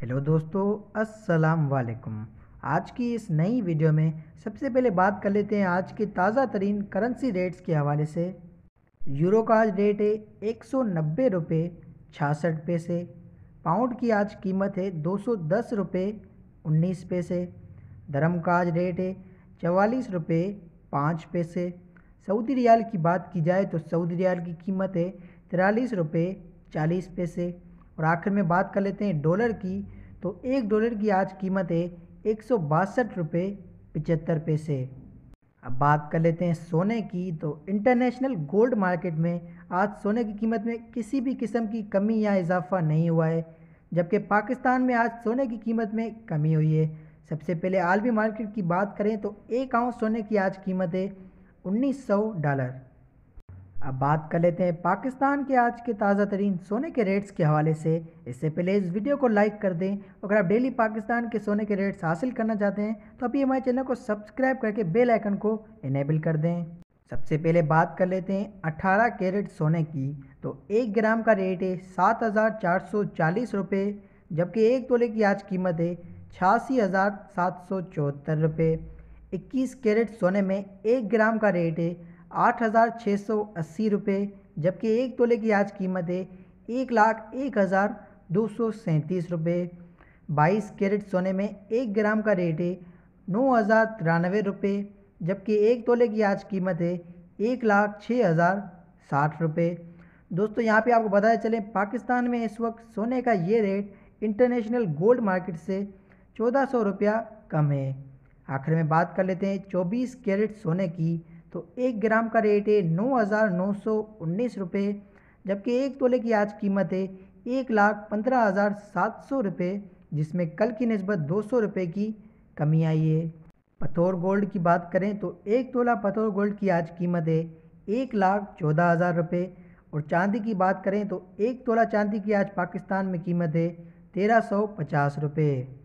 hello दोस्तों अस्सलाम वालेकुम आज की इस नई वीडियो में सबसे पहले बात कर लेते हैं आज के ताज़ा तरीन करेंसी रेट्स के हवाले से यूरो का आज रेट है एक सौ नब्बे रुपये छियासठ पैसे पाउंड की आज कीमत है दो सौ दस रुपये उन्नीस पैसे धर्म का आज रेट है चवालीस रुपये पाँच पैसे सऊदी रियाल की बात की जाए तो सऊदी रियाल की कीमत है तिरालीस रुपये चालीस पैसे और आखिर में बात कर लेते हैं डॉलर की तो एक डॉलर की आज कीमत है एक सौ बासठ रुपये पिचहत्तर पैसे अब बात कर लेते हैं सोने की तो इंटरनेशनल गोल्ड मार्केट में आज सोने की कीमत में किसी भी किस्म की कमी या इजाफा नहीं हुआ है जबकि पाकिस्तान में आज सोने की कीमत में कमी हुई है सबसे पहले आलमी मार्केट की बात करें तो एक आउंस सोने की आज कीमत है उन्नीस सौ डॉलर अब बात कर लेते हैं पाकिस्तान के आज के ताज़ा तरीन सोने के रेट्स के हवाले से इससे पहले इस वीडियो को लाइक कर दें अगर आप डेली पाकिस्तान के सोने के रेट्स हासिल करना चाहते हैं तो अभी हमारे चैनल को सब्सक्राइब करके बेल आइकन को इनेबल कर दें सबसे पहले बात कर लेते हैं 18 कैरेट सोने की तो एक ग्राम का रेट है सात हज़ार चार सौ चालीस रुपये जबकि एक तोले की आज कीमत है छियासी हज़ार सात सौ चौहत्तर रुपये इक्कीस कैरेट सोने में एक ग्राम का रेट है आठ हज़ार छः सौ अस्सी रुपये जबकि एक तोले की आज कीमत है एक लाख एक हज़ार दो सौ सैंतीस रुपये बाईस कैरेट सोने में एक ग्राम का रेट है नौ हज़ार तिरानवे रुपये जबकि एक तोले की आज कीमत है एक लाख छः हज़ार साठ रुपये दोस्तों यहाँ पे आपको बताया चलें पाकिस्तान में इस वक्त सोने का ये रेट इंटरनेशनल गोल्ड मार्केट से चौदह सौ रुपया कम है आखिर में बात कर लेते हैं चौबीस कैरेट सोने की तो एक ग्राम का रेट है नौ हज़ार नौ सौ उन्नीस रुपये जबकि एक तोले की आज कीमत है एक लाख पंद्रह हज़ार सात सौ रुपये जिसमें कल की नस्बत दो सौ रुपये की कमी आई है पथौर गोल्ड की बात करें तो एक तोला पथौर गोल्ड की आज कीमत है एक लाख चौदह हज़ार रुपये और चांदी की बात करें तो एक तोला चांदी की आज पाकिस्तान में कीमत है तेरह सौ पचास रुपये